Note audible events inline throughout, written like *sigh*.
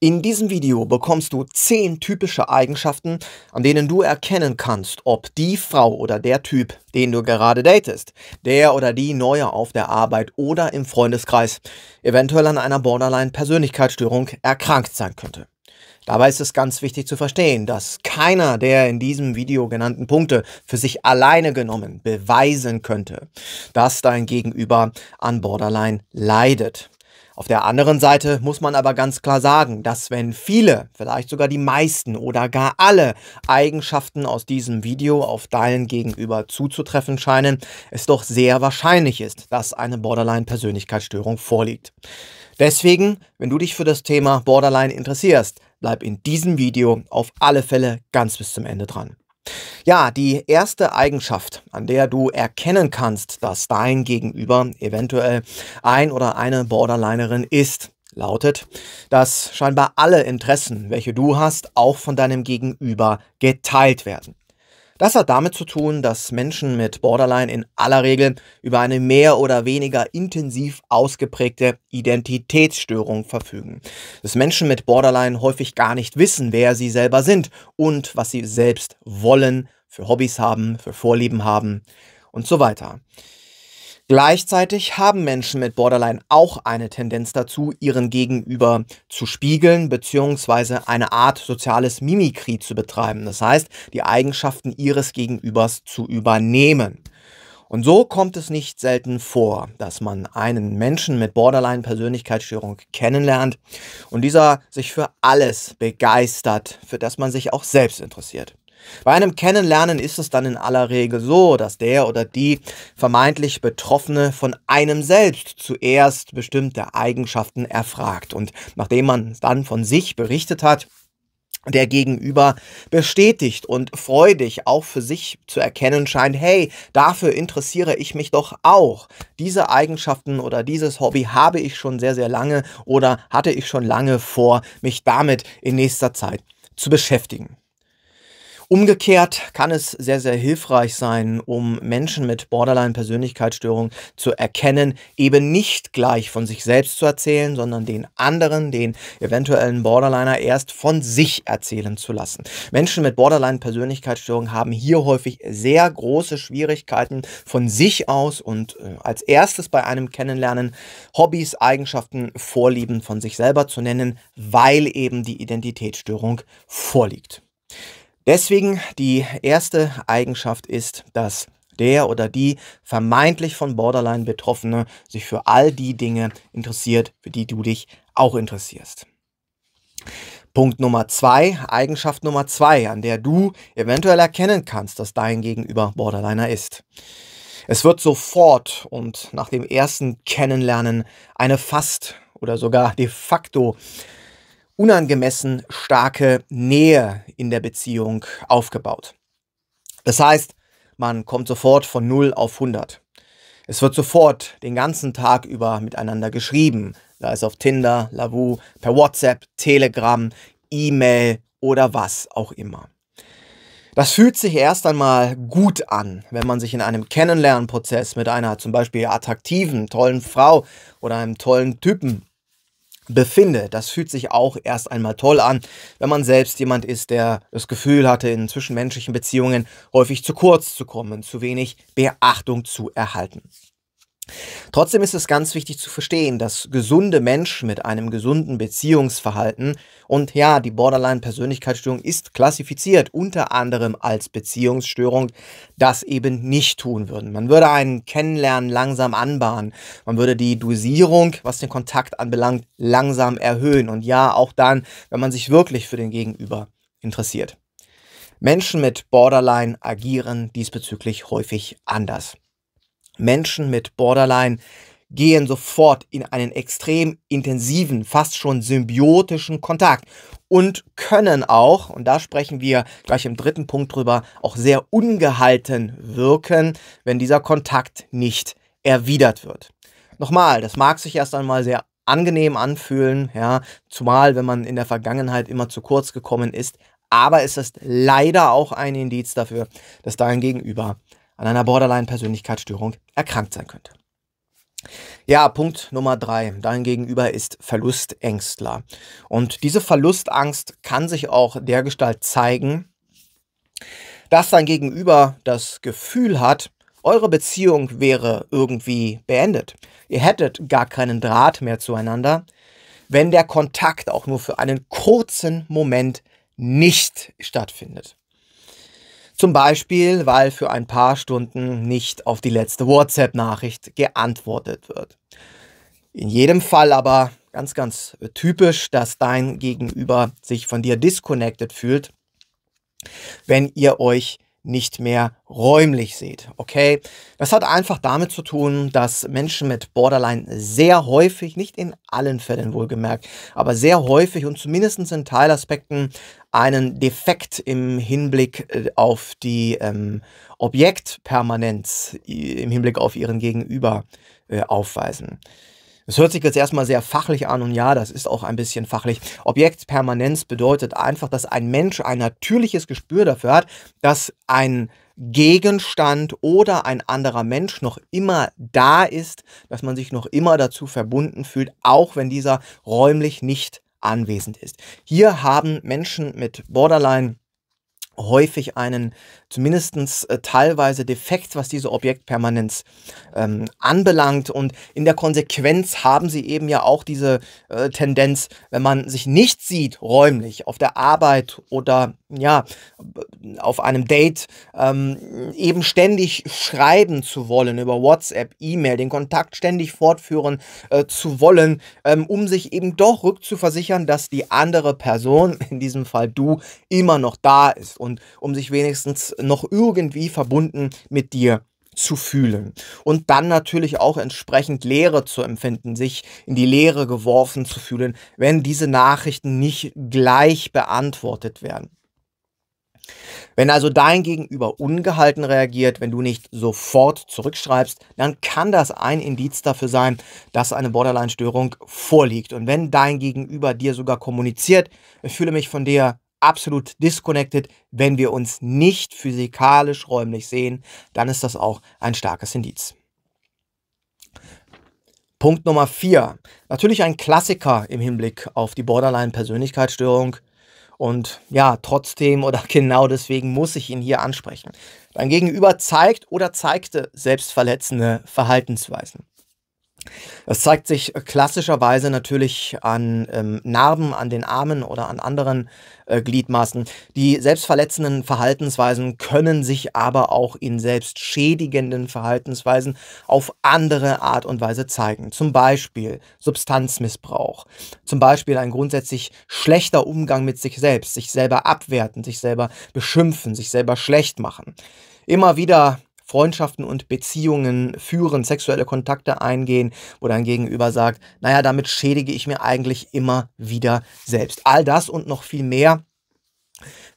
In diesem Video bekommst du 10 typische Eigenschaften, an denen du erkennen kannst, ob die Frau oder der Typ, den du gerade datest, der oder die neue auf der Arbeit oder im Freundeskreis, eventuell an einer Borderline-Persönlichkeitsstörung erkrankt sein könnte. Dabei ist es ganz wichtig zu verstehen, dass keiner der in diesem Video genannten Punkte für sich alleine genommen beweisen könnte, dass dein Gegenüber an Borderline leidet. Auf der anderen Seite muss man aber ganz klar sagen, dass wenn viele, vielleicht sogar die meisten oder gar alle Eigenschaften aus diesem Video auf deinen Gegenüber zuzutreffen scheinen, es doch sehr wahrscheinlich ist, dass eine Borderline-Persönlichkeitsstörung vorliegt. Deswegen, wenn du dich für das Thema Borderline interessierst, bleib in diesem Video auf alle Fälle ganz bis zum Ende dran. Ja, die erste Eigenschaft, an der du erkennen kannst, dass dein Gegenüber eventuell ein oder eine Borderlinerin ist, lautet, dass scheinbar alle Interessen, welche du hast, auch von deinem Gegenüber geteilt werden. Das hat damit zu tun, dass Menschen mit Borderline in aller Regel über eine mehr oder weniger intensiv ausgeprägte Identitätsstörung verfügen. Dass Menschen mit Borderline häufig gar nicht wissen, wer sie selber sind und was sie selbst wollen, für Hobbys haben, für Vorlieben haben und so weiter. Gleichzeitig haben Menschen mit Borderline auch eine Tendenz dazu, ihren Gegenüber zu spiegeln bzw. eine Art soziales Mimikry zu betreiben, das heißt die Eigenschaften ihres Gegenübers zu übernehmen. Und so kommt es nicht selten vor, dass man einen Menschen mit Borderline-Persönlichkeitsstörung kennenlernt und dieser sich für alles begeistert, für das man sich auch selbst interessiert. Bei einem Kennenlernen ist es dann in aller Regel so, dass der oder die vermeintlich Betroffene von einem selbst zuerst bestimmte Eigenschaften erfragt. Und nachdem man dann von sich berichtet hat, der Gegenüber bestätigt und freudig auch für sich zu erkennen scheint, hey, dafür interessiere ich mich doch auch. Diese Eigenschaften oder dieses Hobby habe ich schon sehr, sehr lange oder hatte ich schon lange vor, mich damit in nächster Zeit zu beschäftigen. Umgekehrt kann es sehr, sehr hilfreich sein, um Menschen mit Borderline-Persönlichkeitsstörung zu erkennen, eben nicht gleich von sich selbst zu erzählen, sondern den anderen, den eventuellen Borderliner erst von sich erzählen zu lassen. Menschen mit Borderline-Persönlichkeitsstörung haben hier häufig sehr große Schwierigkeiten von sich aus und äh, als erstes bei einem Kennenlernen Hobbys, Eigenschaften, Vorlieben von sich selber zu nennen, weil eben die Identitätsstörung vorliegt. Deswegen die erste Eigenschaft ist, dass der oder die vermeintlich von Borderline Betroffene sich für all die Dinge interessiert, für die du dich auch interessierst. Punkt Nummer zwei, Eigenschaft Nummer zwei, an der du eventuell erkennen kannst, dass dein Gegenüber Borderliner ist. Es wird sofort und nach dem ersten Kennenlernen eine fast oder sogar de facto unangemessen starke Nähe in der Beziehung aufgebaut. Das heißt, man kommt sofort von 0 auf 100. Es wird sofort den ganzen Tag über miteinander geschrieben, sei es auf Tinder, Lavu, per WhatsApp, Telegram, E-Mail oder was auch immer. Das fühlt sich erst einmal gut an, wenn man sich in einem Kennenlernprozess mit einer zum Beispiel attraktiven, tollen Frau oder einem tollen Typen befinde. Das fühlt sich auch erst einmal toll an, wenn man selbst jemand ist, der das Gefühl hatte, in zwischenmenschlichen Beziehungen häufig zu kurz zu kommen, zu wenig Beachtung zu erhalten. Trotzdem ist es ganz wichtig zu verstehen, dass gesunde Menschen mit einem gesunden Beziehungsverhalten und ja, die Borderline-Persönlichkeitsstörung ist klassifiziert unter anderem als Beziehungsstörung, das eben nicht tun würden. Man würde einen Kennenlernen langsam anbahnen. Man würde die Dosierung, was den Kontakt anbelangt, langsam erhöhen. Und ja, auch dann, wenn man sich wirklich für den Gegenüber interessiert. Menschen mit Borderline agieren diesbezüglich häufig anders. Menschen mit Borderline gehen sofort in einen extrem intensiven, fast schon symbiotischen Kontakt und können auch, und da sprechen wir gleich im dritten Punkt drüber, auch sehr ungehalten wirken, wenn dieser Kontakt nicht erwidert wird. Nochmal, das mag sich erst einmal sehr angenehm anfühlen, ja, zumal wenn man in der Vergangenheit immer zu kurz gekommen ist, aber es ist leider auch ein Indiz dafür, dass dein Gegenüber an einer Borderline-Persönlichkeitsstörung erkrankt sein könnte. Ja, Punkt Nummer drei. Dein Gegenüber ist Verlustängstler. Und diese Verlustangst kann sich auch dergestalt zeigen, dass dein Gegenüber das Gefühl hat, eure Beziehung wäre irgendwie beendet. Ihr hättet gar keinen Draht mehr zueinander, wenn der Kontakt auch nur für einen kurzen Moment nicht stattfindet. Zum Beispiel, weil für ein paar Stunden nicht auf die letzte WhatsApp-Nachricht geantwortet wird. In jedem Fall aber ganz, ganz typisch, dass dein Gegenüber sich von dir disconnected fühlt, wenn ihr euch nicht mehr räumlich seht. Okay? Das hat einfach damit zu tun, dass Menschen mit Borderline sehr häufig, nicht in allen Fällen wohlgemerkt, aber sehr häufig und zumindest in Teilaspekten einen Defekt im Hinblick äh, auf die ähm, Objektpermanenz, im Hinblick auf ihren Gegenüber äh, aufweisen. Es hört sich jetzt erstmal sehr fachlich an und ja, das ist auch ein bisschen fachlich. Objektpermanenz bedeutet einfach, dass ein Mensch ein natürliches Gespür dafür hat, dass ein Gegenstand oder ein anderer Mensch noch immer da ist, dass man sich noch immer dazu verbunden fühlt, auch wenn dieser räumlich nicht anwesend ist. Hier haben Menschen mit Borderline häufig einen zumindest äh, teilweise Defekt, was diese Objektpermanenz ähm, anbelangt. Und in der Konsequenz haben sie eben ja auch diese äh, Tendenz, wenn man sich nicht sieht räumlich auf der Arbeit oder ja auf einem Date, ähm, eben ständig schreiben zu wollen über WhatsApp, E-Mail, den Kontakt ständig fortführen äh, zu wollen, ähm, um sich eben doch rückzuversichern, dass die andere Person, in diesem Fall du, immer noch da ist. Und und um sich wenigstens noch irgendwie verbunden mit dir zu fühlen und dann natürlich auch entsprechend Leere zu empfinden, sich in die Leere geworfen zu fühlen, wenn diese Nachrichten nicht gleich beantwortet werden. Wenn also dein Gegenüber ungehalten reagiert, wenn du nicht sofort zurückschreibst, dann kann das ein Indiz dafür sein, dass eine Borderline-Störung vorliegt. Und wenn dein Gegenüber dir sogar kommuniziert, ich fühle mich von dir absolut disconnected. Wenn wir uns nicht physikalisch räumlich sehen, dann ist das auch ein starkes Indiz. Punkt Nummer 4. Natürlich ein Klassiker im Hinblick auf die Borderline-Persönlichkeitsstörung. Und ja, trotzdem oder *laughs* genau deswegen muss ich ihn hier ansprechen. Dein Gegenüber zeigt oder zeigte selbstverletzende Verhaltensweisen. Es zeigt sich klassischerweise natürlich an ähm, Narben an den Armen oder an anderen äh, Gliedmaßen. Die selbstverletzenden Verhaltensweisen können sich aber auch in selbstschädigenden Verhaltensweisen auf andere Art und Weise zeigen. Zum Beispiel Substanzmissbrauch, zum Beispiel ein grundsätzlich schlechter Umgang mit sich selbst, sich selber abwerten, sich selber beschimpfen, sich selber schlecht machen. Immer wieder Freundschaften und Beziehungen führen, sexuelle Kontakte eingehen, wo dein Gegenüber sagt, naja, damit schädige ich mir eigentlich immer wieder selbst. All das und noch viel mehr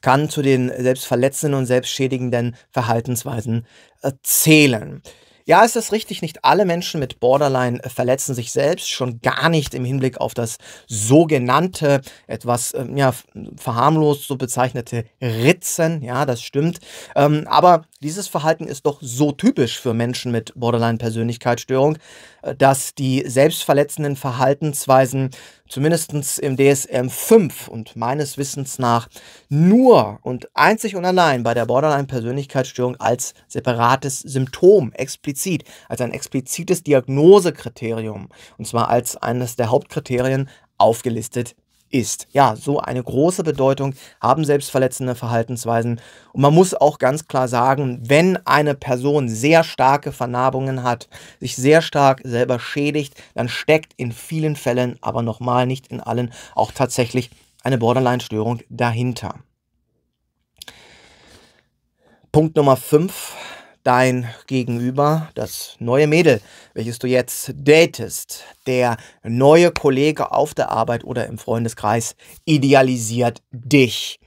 kann zu den selbstverletzenden und selbstschädigenden Verhaltensweisen äh, zählen. Ja, es ist richtig, nicht alle Menschen mit Borderline äh, verletzen sich selbst, schon gar nicht im Hinblick auf das sogenannte, etwas ähm, ja, verharmlost so bezeichnete Ritzen. Ja, das stimmt. Ähm, aber dieses Verhalten ist doch so typisch für Menschen mit Borderline-Persönlichkeitsstörung, äh, dass die selbstverletzenden Verhaltensweisen zumindest im DSM 5 und meines Wissens nach nur und einzig und allein bei der Borderline-Persönlichkeitsstörung als separates Symptom explizit, als ein explizites Diagnosekriterium, und zwar als eines der Hauptkriterien aufgelistet ist. Ja, so eine große Bedeutung haben selbstverletzende Verhaltensweisen. Und man muss auch ganz klar sagen, wenn eine Person sehr starke Vernarbungen hat, sich sehr stark selber schädigt, dann steckt in vielen Fällen, aber nochmal nicht in allen, auch tatsächlich eine Borderline-Störung dahinter. Punkt Nummer 5 dein Gegenüber, das neue Mädel, welches du jetzt datest, der neue Kollege auf der Arbeit oder im Freundeskreis idealisiert dich.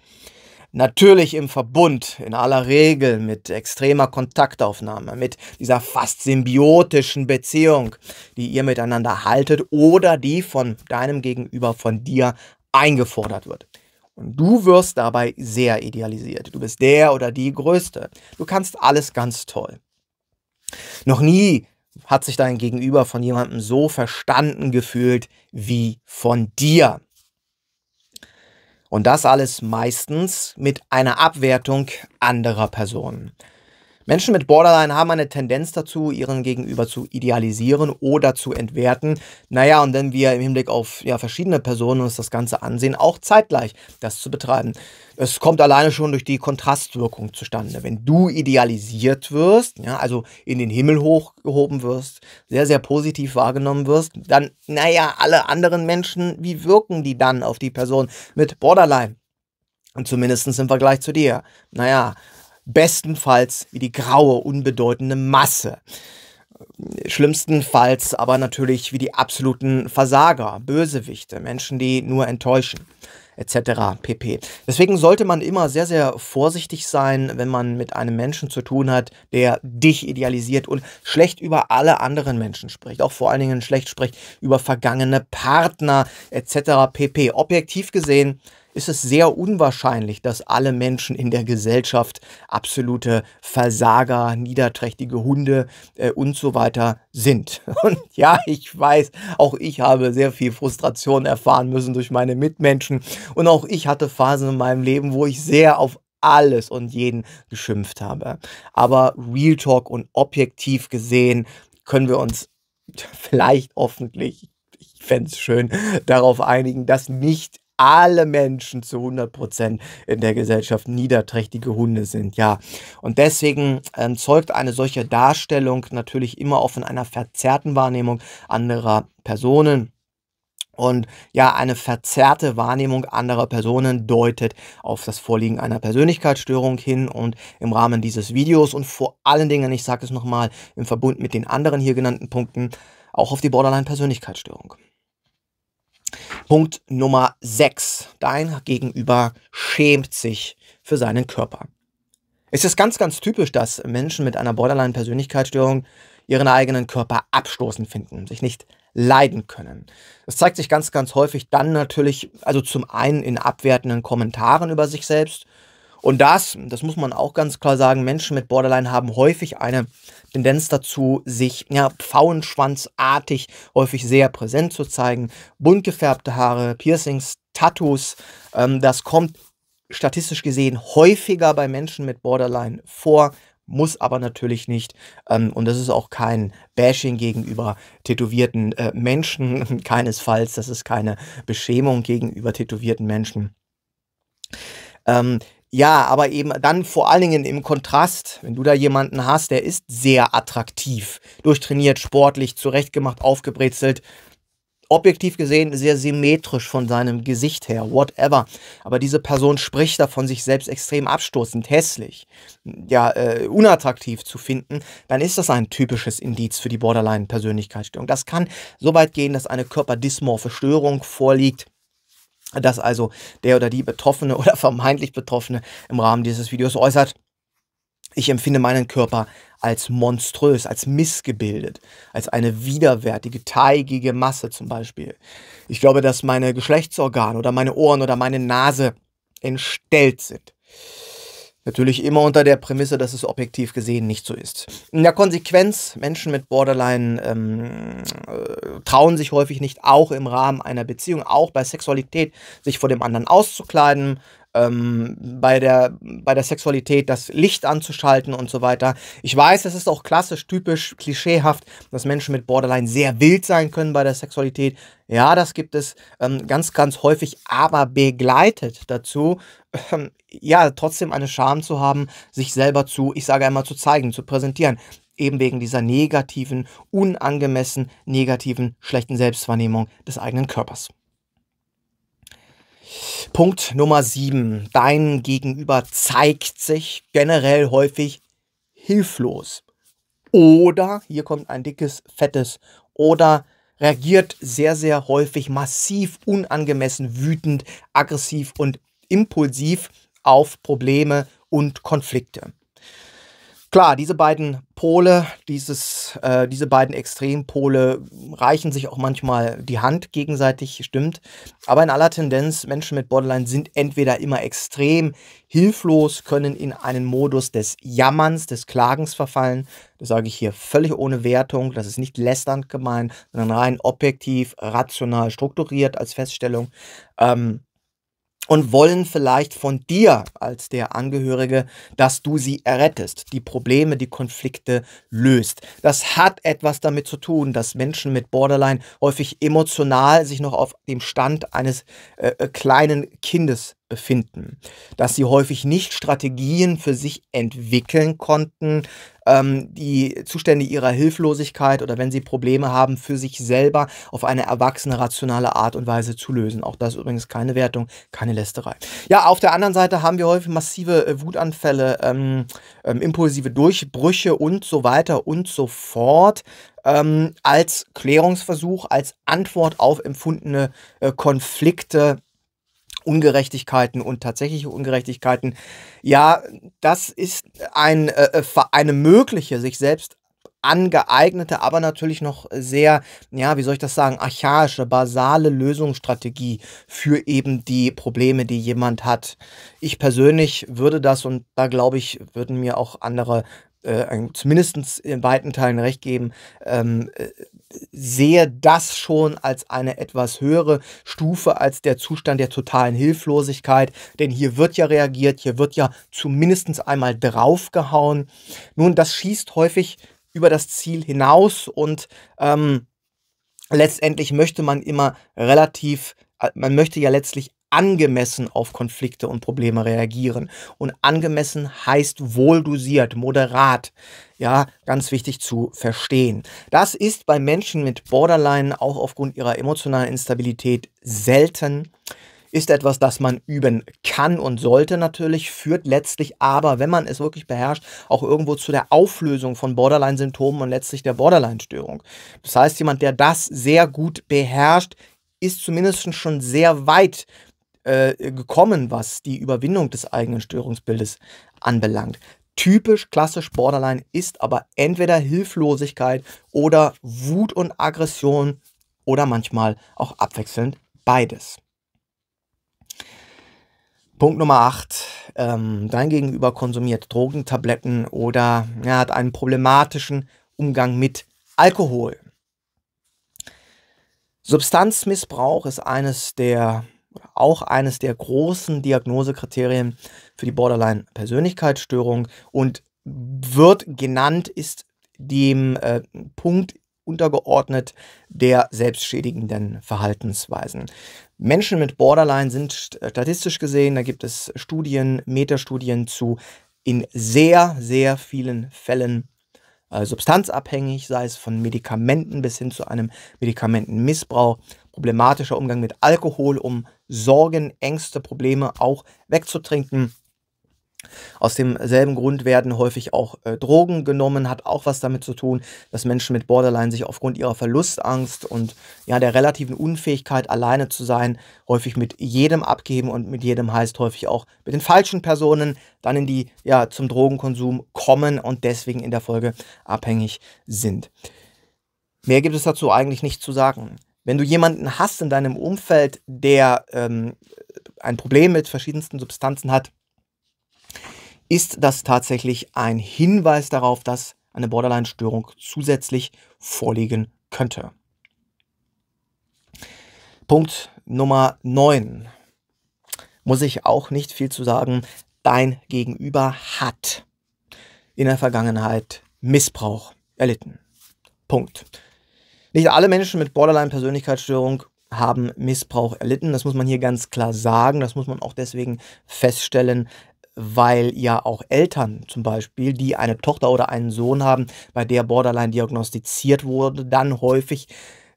Natürlich im Verbund, in aller Regel mit extremer Kontaktaufnahme, mit dieser fast symbiotischen Beziehung, die ihr miteinander haltet oder die von deinem Gegenüber von dir eingefordert wird. Und du wirst dabei sehr idealisiert. Du bist der oder die Größte. Du kannst alles ganz toll. Noch nie hat sich dein Gegenüber von jemandem so verstanden gefühlt wie von dir. Und das alles meistens mit einer Abwertung anderer Personen. Menschen mit Borderline haben eine Tendenz dazu, ihren Gegenüber zu idealisieren oder zu entwerten. Naja, und wenn wir im Hinblick auf ja, verschiedene Personen uns das Ganze ansehen, auch zeitgleich das zu betreiben. Es kommt alleine schon durch die Kontrastwirkung zustande. Wenn du idealisiert wirst, ja, also in den Himmel hochgehoben wirst, sehr, sehr positiv wahrgenommen wirst, dann, naja, alle anderen Menschen, wie wirken die dann auf die Person mit Borderline? Und zumindest im Vergleich zu dir. Naja, bestenfalls wie die graue, unbedeutende Masse. Schlimmstenfalls aber natürlich wie die absoluten Versager, Bösewichte, Menschen, die nur enttäuschen etc. pp. Deswegen sollte man immer sehr, sehr vorsichtig sein, wenn man mit einem Menschen zu tun hat, der dich idealisiert und schlecht über alle anderen Menschen spricht. Auch vor allen Dingen schlecht spricht über vergangene Partner etc. pp. Objektiv gesehen ist es sehr unwahrscheinlich, dass alle Menschen in der Gesellschaft absolute Versager, niederträchtige Hunde äh, und so weiter sind. *laughs* Und ja, ich weiß, auch ich habe sehr viel Frustration erfahren müssen durch meine Mitmenschen und auch ich hatte Phasen in meinem Leben, wo ich sehr auf alles und jeden geschimpft habe. Aber Real Talk und objektiv gesehen können wir uns *laughs* vielleicht hoffentlich, ich fände es schön, darauf einigen, dass nicht alle Menschen zu 100 in der Gesellschaft niederträchtige Hunde sind. Ja, und deswegen ähm, zeugt eine solche Darstellung natürlich immer auch von einer verzerrten Wahrnehmung anderer Personen. Und ja, eine verzerrte Wahrnehmung anderer Personen deutet auf das Vorliegen einer Persönlichkeitsstörung hin und im Rahmen dieses Videos und vor allen Dingen, ich sage es nochmal, im Verbund mit den anderen hier genannten Punkten, auch auf die Borderline-Persönlichkeitsstörung. Punkt Nummer 6. Dein Gegenüber schämt sich für seinen Körper. Es ist ganz, ganz typisch, dass Menschen mit einer Borderline-Persönlichkeitsstörung ihren eigenen Körper abstoßen finden, sich nicht leiden können. Das zeigt sich ganz, ganz häufig dann natürlich, also zum einen in abwertenden Kommentaren über sich selbst und das, das muss man auch ganz klar sagen, Menschen mit Borderline haben häufig eine Tendenz dazu, sich ja, pfauenschwanzartig häufig sehr präsent zu zeigen. Bunt gefärbte Haare, Piercings, Tattoos, ähm, das kommt statistisch gesehen häufiger bei Menschen mit Borderline vor, muss aber natürlich nicht. Ähm, und das ist auch kein Bashing gegenüber tätowierten äh, Menschen, *laughs* keinesfalls. Das ist keine Beschämung gegenüber tätowierten Menschen. Ähm, ja, aber eben dann vor allen Dingen im Kontrast, wenn du da jemanden hast, der ist sehr attraktiv, durchtrainiert, sportlich, zurechtgemacht, aufgebrezelt, objektiv gesehen sehr symmetrisch von seinem Gesicht her, whatever. Aber diese Person spricht davon, sich selbst extrem abstoßend, hässlich, ja, äh, unattraktiv zu finden, dann ist das ein typisches Indiz für die Borderline-Persönlichkeitsstörung. Das kann so weit gehen, dass eine körperdysmorphe Störung vorliegt dass also der oder die Betroffene *laughs* oder vermeintlich Betroffene im Rahmen dieses Videos äußert, ich empfinde meinen Körper als monströs, als missgebildet, als eine widerwärtige, teigige Masse zum Beispiel. Ich glaube, dass meine Geschlechtsorgane oder meine Ohren oder meine Nase entstellt sind. Natürlich immer unter der Prämisse, dass es objektiv gesehen nicht so ist. In der Konsequenz, Menschen mit Borderline ähm, äh, trauen sich häufig nicht, auch im Rahmen einer Beziehung, auch bei Sexualität, sich vor dem anderen auszukleiden, ähm, bei, der, bei der Sexualität das Licht anzuschalten und so weiter. Ich weiß, es ist auch klassisch, typisch, klischeehaft, dass Menschen mit Borderline sehr wild sein können bei der Sexualität. Ja, das gibt es ähm, ganz, ganz häufig, aber begleitet dazu, ähm, ja, trotzdem eine Scham zu haben, sich selber zu, ich sage einmal, zu zeigen, zu präsentieren eben wegen dieser negativen, unangemessen negativen, schlechten Selbstwahrnehmung des eigenen Körpers. Punkt Nummer 7. Dein Gegenüber zeigt sich generell häufig hilflos. Oder, hier kommt ein dickes, fettes, oder reagiert sehr, sehr häufig massiv, unangemessen, wütend, aggressiv und impulsiv auf Probleme und Konflikte. Klar, diese beiden Pole, dieses, äh, diese beiden Extrempole reichen sich auch manchmal die Hand gegenseitig, stimmt. Aber in aller Tendenz, Menschen mit Borderline sind entweder immer extrem hilflos, können in einen Modus des Jammerns, des Klagens verfallen. Das sage ich hier völlig ohne Wertung, das ist nicht lästernd gemeint, sondern rein objektiv, rational strukturiert als Feststellung. Ähm, und wollen vielleicht von dir als der Angehörige, dass du sie errettest, die Probleme, die Konflikte löst. Das hat etwas damit zu tun, dass Menschen mit Borderline häufig emotional sich noch auf dem Stand eines äh, äh kleinen Kindes befinden, dass sie häufig nicht Strategien für sich entwickeln konnten, ähm, die Zustände ihrer Hilflosigkeit oder wenn sie Probleme haben, für sich selber auf eine erwachsene, rationale Art und Weise zu lösen. Auch das ist übrigens keine Wertung, keine Lästerei. Ja, auf der anderen Seite haben wir häufig massive äh, Wutanfälle, ähm, ähm, impulsive Durchbrüche und so weiter und so fort. Ähm, als Klärungsversuch, als Antwort auf empfundene äh, Konflikte Ungerechtigkeiten und tatsächliche Ungerechtigkeiten. Ja, das ist ein, äh, äh, eine mögliche, sich selbst angeeignete, aber natürlich noch sehr, ja, wie soll ich das sagen, archaische, basale Lösungsstrategie für eben die Probleme, die jemand hat. Ich persönlich würde das und da glaube ich, würden mir auch andere äh, zumindest in weiten Teilen recht geben, ähm, äh, sehe das schon als eine etwas höhere Stufe als der Zustand der totalen Hilflosigkeit. Denn hier wird ja reagiert, hier wird ja zumindest einmal draufgehauen. Nun, das schießt häufig über das Ziel hinaus und ähm, letztendlich möchte man immer relativ äh, man möchte ja letztlich angemessen auf Konflikte und Probleme reagieren. Und angemessen heißt wohldosiert, moderat. Ja, ganz wichtig zu verstehen. Das ist bei Menschen mit Borderline auch aufgrund ihrer emotionalen Instabilität selten ist etwas, das man üben kann und sollte natürlich, führt letztlich aber, wenn man es wirklich beherrscht, auch irgendwo zu der Auflösung von Borderline-Symptomen und letztlich der Borderline-Störung. Das heißt, jemand, der das sehr gut beherrscht, ist zumindest schon sehr weit äh, gekommen, was die Überwindung des eigenen Störungsbildes anbelangt. Typisch klassisch Borderline ist aber entweder Hilflosigkeit oder Wut und Aggression oder manchmal auch abwechselnd beides. Punkt Nummer 8. Ähm, dein Gegenüber konsumiert Drogentabletten oder ja, hat einen problematischen Umgang mit Alkohol. Substanzmissbrauch ist eines der auch eines der großen Diagnosekriterien für die Borderline-Persönlichkeitsstörung und wird genannt, ist dem äh, Punkt untergeordnet der selbstschädigenden Verhaltensweisen. Menschen mit Borderline sind äh, statistisch gesehen, da gibt es Studien, Metastudien zu, in sehr, sehr vielen Fällen äh, substanzabhängig, sei es von Medikamenten bis hin zu einem Medikamentenmissbrauch problematischer Umgang mit Alkohol, um Sorgen, Ängste, Probleme auch wegzutrinken. Aus demselben Grund werden häufig auch äh, Drogen genommen, hat auch was damit zu tun, dass Menschen mit Borderline sich aufgrund ihrer Verlustangst und ja der relativen Unfähigkeit alleine zu sein, häufig mit jedem abgeben und mit jedem heißt häufig auch mit den falschen Personen dann in die ja zum Drogenkonsum kommen und deswegen in der Folge abhängig sind. Mehr gibt es dazu eigentlich nicht zu sagen. Wenn du jemanden hast in deinem Umfeld, der ähm, ein Problem mit verschiedensten Substanzen hat, ist das tatsächlich ein Hinweis darauf, dass eine Borderline-Störung zusätzlich vorliegen könnte. Punkt Nummer 9. Muss ich auch nicht viel zu sagen. Dein Gegenüber hat in der Vergangenheit Missbrauch erlitten. Punkt. Nicht alle Menschen mit Borderline-Persönlichkeitsstörung haben Missbrauch erlitten. Das muss man hier ganz klar sagen. Das muss man auch deswegen feststellen, weil ja auch Eltern zum Beispiel, die eine Tochter oder einen Sohn haben, bei der Borderline diagnostiziert wurde, dann häufig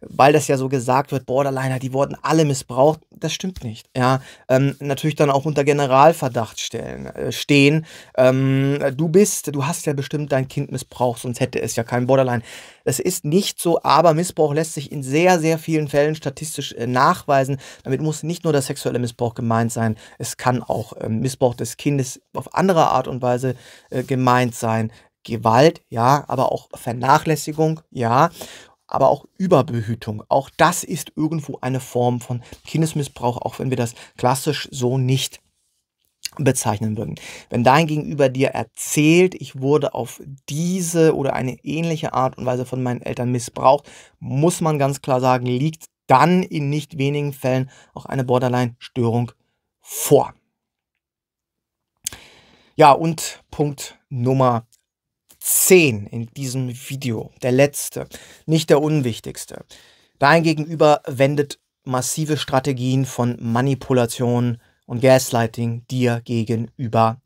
weil das ja so gesagt wird, Borderliner, die wurden alle missbraucht. Das stimmt nicht. Ja, ähm, natürlich dann auch unter Generalverdacht stellen, äh, stehen. Ähm, du bist, du hast ja bestimmt dein Kind missbraucht, sonst hätte es ja kein Borderline. Das ist nicht so, aber Missbrauch lässt sich in sehr, sehr vielen Fällen statistisch äh, nachweisen. Damit muss nicht nur der sexuelle Missbrauch gemeint sein, es kann auch ähm, Missbrauch des Kindes auf andere Art und Weise äh, gemeint sein. Gewalt, ja, aber auch Vernachlässigung, ja aber auch Überbehütung. Auch das ist irgendwo eine Form von Kindesmissbrauch, auch wenn wir das klassisch so nicht bezeichnen würden. Wenn dein Gegenüber dir erzählt, ich wurde auf diese oder eine ähnliche Art und Weise von meinen Eltern missbraucht, muss man ganz klar sagen, liegt dann in nicht wenigen Fällen auch eine Borderline-Störung vor. Ja, und Punkt Nummer 10 in diesem Video, der letzte, nicht der unwichtigste. Dein Gegenüber wendet massive Strategien von Manipulation, und Gaslighting dir gegenüber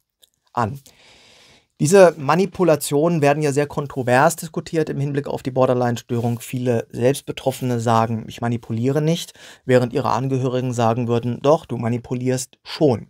an. Diese Manipulationen werden ja sehr kontrovers diskutiert im Hinblick auf die Borderline-Störung. Viele Selbstbetroffene sagen, ich manipuliere nicht, während ihre Angehörigen sagen würden, doch, du manipulierst schon.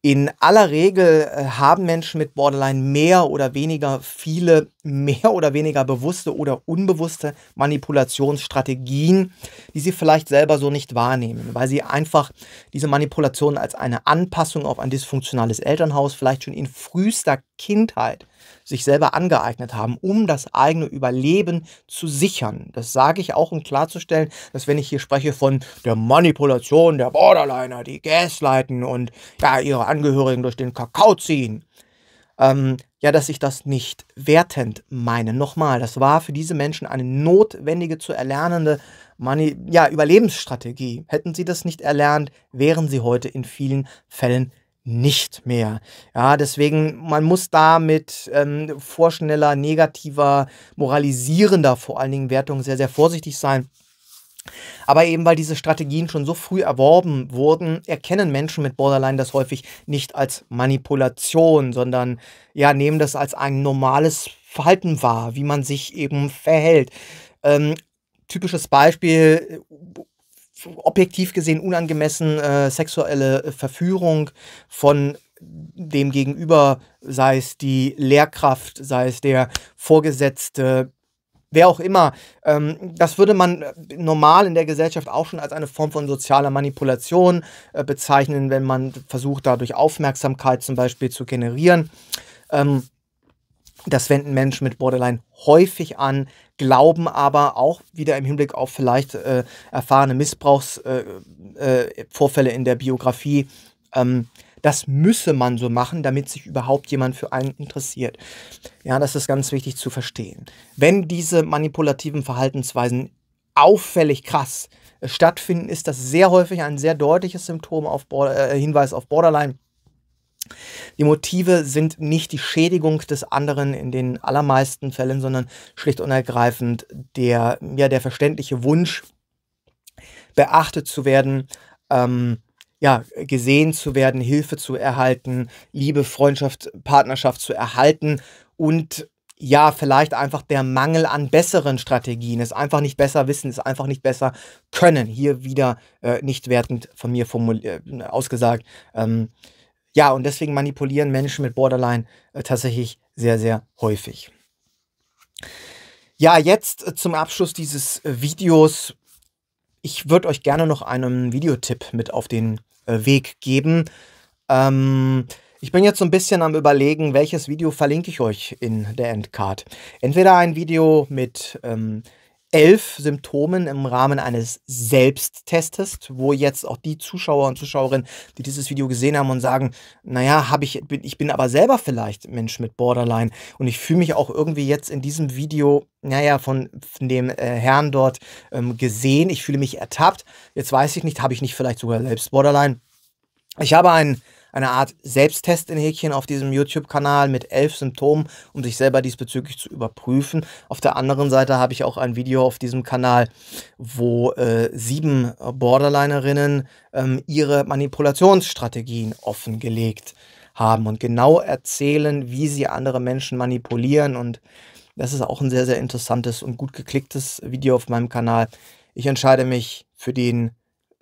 In aller Regel äh, haben Menschen mit Borderline mehr oder weniger viele, *laughs* mehr oder weniger bewusste oder unbewusste Manipulationsstrategien, die sie vielleicht selber so nicht wahrnehmen, weil sie einfach diese Manipulation als eine Anpassung auf ein dysfunktionales Elternhaus vielleicht schon in frühester Kindheit sich selber angeeignet haben, um das eigene Überleben zu sichern. Das sage ich auch, um klarzustellen, dass wenn ich hier spreche von der Manipulation der Borderliner, die Gasleiten und ja, ihre Angehörigen durch den Kakao ziehen, ähm, ja, dass ich das nicht wertend meine. Nochmal, das war für diese Menschen eine notwendige zu erlernende Mani ja, Überlebensstrategie. Hätten sie das nicht erlernt, wären sie heute in vielen Fällen nicht mehr. Ja, deswegen, man muss da mit ähm, vorschneller, negativer, moralisierender vor allen Dingen Wertung sehr, sehr vorsichtig sein. Aber eben weil diese Strategien schon so früh erworben wurden, erkennen Menschen mit Borderline das häufig nicht als Manipulation, sondern ja, nehmen das als ein normales Verhalten wahr, wie man sich eben verhält. Ähm, typisches Beispiel, objektiv gesehen unangemessen äh, sexuelle äh, Verführung von dem Gegenüber, sei es die Lehrkraft, sei es der Vorgesetzte, wer auch immer, ähm, das würde man äh, normal in der Gesellschaft auch schon als eine Form von sozialer Manipulation äh, bezeichnen, wenn man versucht, dadurch Aufmerksamkeit zum Beispiel zu generieren. Ähm, das wenden Menschen mit Borderline häufig an, glauben aber auch wieder im Hinblick auf vielleicht äh, erfahrene Missbrauchsvorfälle äh, äh, in der Biografie, ähm, das müsse man so machen, damit sich überhaupt jemand für einen interessiert. Ja, das ist ganz wichtig zu verstehen. Wenn diese manipulativen Verhaltensweisen auffällig krass äh, stattfinden, ist das sehr häufig ein sehr deutliches Symptom auf Border äh, Hinweis auf Borderline die Motive sind nicht die Schädigung des anderen in den allermeisten Fällen, sondern schlicht und ergreifend der, ja, der verständliche Wunsch, beachtet zu werden, ähm, ja, gesehen zu werden, Hilfe zu erhalten, Liebe, Freundschaft, Partnerschaft zu erhalten und ja, vielleicht einfach der Mangel an besseren Strategien, es einfach nicht besser wissen, es einfach nicht besser können. Hier wieder äh, nicht wertend von mir äh, ausgesagt. Ähm, ja, und deswegen manipulieren Menschen mit Borderline äh, tatsächlich sehr, sehr häufig. Ja, jetzt äh, zum Abschluss dieses äh, Videos. Ich würde euch gerne noch einen Videotipp mit auf den Weg geben. Ähm, ich bin jetzt so ein bisschen am Überlegen, welches Video verlinke ich euch in der Endcard. Entweder ein Video mit ähm, elf Symptomen im Rahmen eines Selbsttestes, wo jetzt auch die Zuschauer und Zuschauerinnen, die dieses Video gesehen haben und sagen, naja, habe ich, bin, ich bin aber selber vielleicht Mensch mit Borderline und ich fühle mich auch irgendwie jetzt in diesem Video, naja, von, von dem äh, Herrn dort ähm, gesehen, ich fühle mich ertappt, jetzt weiß ich nicht, habe ich nicht vielleicht sogar selbst Borderline. Ich habe einen eine Art Selbsttest in Häkchen auf diesem YouTube-Kanal mit elf Symptomen, um sich selber diesbezüglich zu überprüfen. Auf der anderen Seite habe ich auch ein Video auf diesem Kanal, wo äh, sieben Borderlinerinnen ähm, ihre Manipulationsstrategien offengelegt haben und genau erzählen, wie sie andere Menschen manipulieren. Und das ist auch ein sehr, sehr interessantes und gut geklicktes Video auf meinem Kanal. Ich entscheide mich für den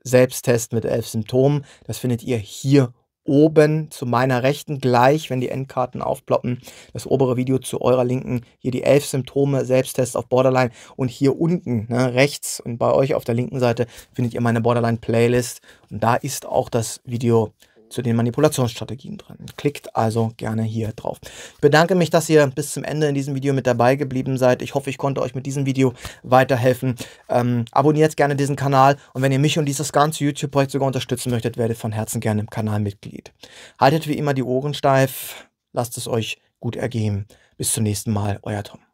Selbsttest mit elf Symptomen. Das findet ihr hier oben zu meiner Rechten gleich, wenn die Endkarten aufploppen. Das obere Video zu eurer Linken. Hier die elf Symptome, Selbsttest auf Borderline. Und hier unten, ne, rechts und bei euch auf der linken Seite, findet ihr meine Borderline-Playlist. Und da ist auch das Video zu den Manipulationsstrategien drin. Klickt also gerne hier drauf. Ich bedanke mich, dass ihr bis zum Ende in diesem Video mit dabei geblieben seid. Ich hoffe, ich konnte euch mit diesem Video weiterhelfen. Ähm, abonniert gerne diesen Kanal und wenn ihr mich und dieses ganze YouTube-Projekt sogar unterstützen möchtet, werdet von Herzen gerne im Kanal Mitglied. Haltet wie immer die Ohren steif, lasst es euch gut ergehen. Bis zum nächsten Mal, euer Tom.